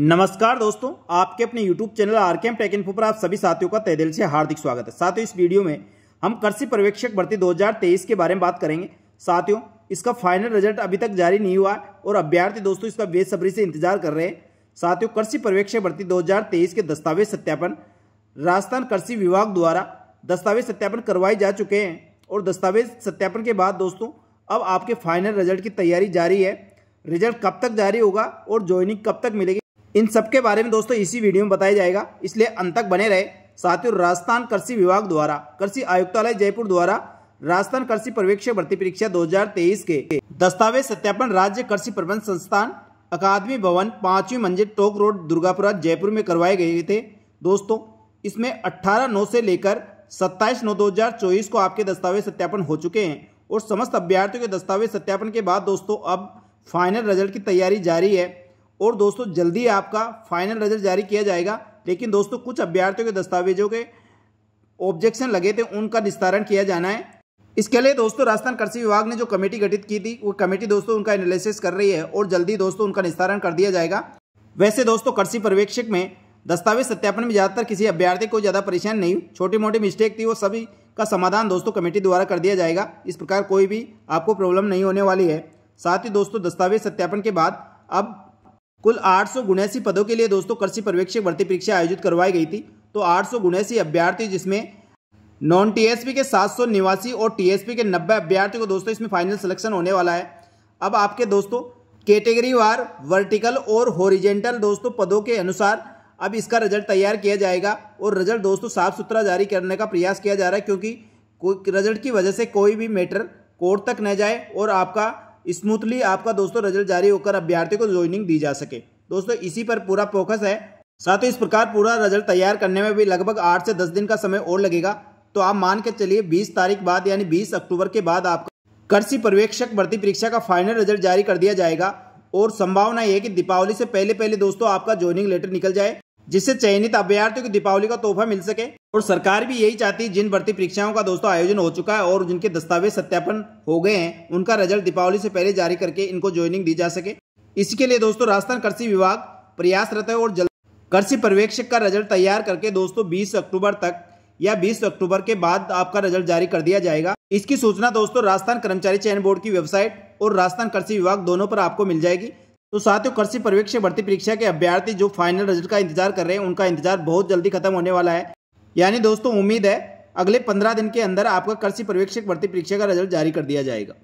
नमस्कार दोस्तों आपके अपने YouTube channel R K M tech पर आप सभी साथियों का तहदिल से हार्दिक स्वागत है साथियों इस वीडियो में हम कृषि पर्यवेक्षक भर्ती 2023 के बारे में बात करेंगे साथियों इसका फाइनल रिजल्ट अभी तक जारी नहीं हुआ है और अभ्यर्थी दोस्तों इसका बेसब्री से इंतजार कर रहे हैं साथियों कृषि पर्यवेक्षक भर्ती दो के दस्तावेज सत्यापन राजस्थान कृषि विभाग द्वारा दस्तावेज सत्यापन करवाए जा चुके हैं और दस्तावेज सत्यापन के बाद दोस्तों अब आपके फाइनल रिजल्ट की तैयारी जारी है रिजल्ट कब तक जारी होगा और ज्वाइनिंग कब तक मिलेगी इन सब के बारे में दोस्तों इसी वीडियो में बताया जाएगा इसलिए अंत तक बने रहे साथ ही राजस्थान कृषि विभाग द्वारा कृषि आयुक्तालय जयपुर द्वारा राजस्थान कृषि पर्यवेक्षक भर्ती परीक्षा 2023 के दस्तावेज सत्यापन राज्य कृषि प्रबंध संस्थान अकादमी भवन पांचवी मंजिल टोक रोड दुर्गापुरा जयपुर में करवाए गए थे दोस्तों इसमें अट्ठारह नौ से लेकर सत्ताईस नौ चौबीस को आपके दस्तावेज सत्यापन हो चुके हैं और समस्त अभ्यर्थियों के दस्तावेज सत्यापन के बाद दोस्तों अब फाइनल रिजल्ट की तैयारी जारी है और दोस्तों जल्दी आपका फाइनल रिजल्ट जारी किया जाएगा लेकिन दोस्तों कुछ अभ्यर्थियों के दस्तावेजों के ऑब्जेक्शन लगे थे उनका निस्तारण किया जाना है इसके लिए दोस्तों राजस्थान कृषि विभाग ने जो कमेटी गठित की थी वो कमेटी दोस्तों उनका एनालिसिस कर रही है और जल्दी दोस्तों उनका निस्तारण कर दिया जाएगा वैसे दोस्तों कृषि पर्यवेक्षक में दस्तावेज सत्यापन में ज़्यादातर किसी अभ्यर्थी को ज़्यादा परेशान नहीं छोटी मोटी मिस्टेक थी वो सभी का समाधान दोस्तों कमेटी द्वारा कर दिया जाएगा इस प्रकार कोई भी आपको प्रॉब्लम नहीं होने वाली है साथ ही दोस्तों दस्तावेज सत्यापन के बाद अब कुल आठ सौ पदों के लिए दोस्तों कृषि पर्यवेक्षक भर्ती परीक्षा आयोजित करवाई गई थी तो आठ सौ अभ्यर्थी जिसमें नॉन टीएसपी के सात सौ निवासी और टीएसपी के नब्बे अभ्यर्थी को दोस्तों इसमें फाइनल सिलेक्शन होने वाला है अब आपके दोस्तों कैटेगरी वार वर्टिकल और होरिजेंटल दोस्तों पदों के अनुसार अब इसका रिजल्ट तैयार किया जाएगा और रिजल्ट दोस्तों साफ सुथरा जारी करने का प्रयास किया जा रहा है क्योंकि रिजल्ट की वजह से कोई भी मैटर कोर्ट तक न जाए और आपका स्मूथली आपका दोस्तों रिजल्ट जारी होकर अभ्यर्थी को ज्वाइनिंग दी जा सके दोस्तों इसी पर पूरा फोकस है साथ ही इस प्रकार पूरा रिजल्ट तैयार करने में भी लगभग आठ से दस दिन का समय और लगेगा तो आप मान के चलिए बीस तारीख बाद यानी बीस अक्टूबर के बाद आपका कृषि पर्यवेक्षक भर्ती परीक्षा का फाइनल रिजल्ट जारी कर दिया जाएगा और संभावना है कि दीपावली से पहले पहले दोस्तों आपका ज्वाइनिंग लेटर निकल जाए जिससे चयनित अभ्यार्थियों को दीपावली का तोहफा मिल सके और सरकार भी यही चाहती है जिन भर्ती परीक्षाओं का दोस्तों आयोजन हो चुका है और जिनके दस्तावेज सत्यापन हो गए हैं उनका रिजल्ट दीपावली से पहले जारी करके इनको ज्वाइनिंग दी जा सके इसके लिए दोस्तों राजस्थान कृषि विभाग प्रयासरत है और जल्द कृषि पर्यवेक्षक का रिजल्ट तैयार करके दोस्तों बीस अक्टूबर तक या बीस अक्टूबर के बाद आपका रिजल्ट जारी कर दिया जाएगा इसकी सूचना दोस्तों राजस्थान कर्मचारी चयन बोर्ड की वेबसाइट और राजस्थान कृषि विभाग दोनों पर आपको मिल जाएगी तो साथियों कृषि पर्यवेक्षक भर्ती परीक्षा के अभ्यर्थी जो फाइनल रिजल्ट का इंतजार कर रहे हैं उनका इंतजार बहुत जल्दी खत्म होने वाला है यानी दोस्तों उम्मीद है अगले पंद्रह दिन के अंदर आपका कृषि पर्यवेक्षक भर्ती परीक्षा का रिजल्ट जारी कर दिया जाएगा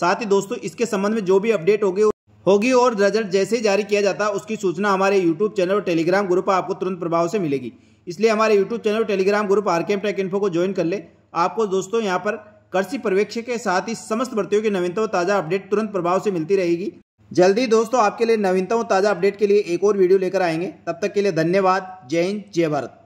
साथ ही दोस्तों इसके संबंध में जो भी अपडेट होगी होगी और रिजल्ट जैसे ही जारी किया जाता है उसकी सूचना हमारे यूट्यूब चैनल और टेलीग्राम ग्रुप आपको तुरंत प्रभाव से मिलेगी इसलिए हमारे यूट्यूब चैनल और Telegram group R K tech info को ज्वाइन कर ले आपको दोस्तों यहाँ पर कृषि पर्यवेक्षक के साथ ही समस्त भर्तियों की नवीनतम ताज़ा अपडेट तुरंत प्रभाव से मिलती रहेगी जल्दी दोस्तों आपके लिए नवीनतम ताज़ा अपडेट के लिए एक और वीडियो लेकर आएंगे तब तक के लिए धन्यवाद जय हिंद जय भारत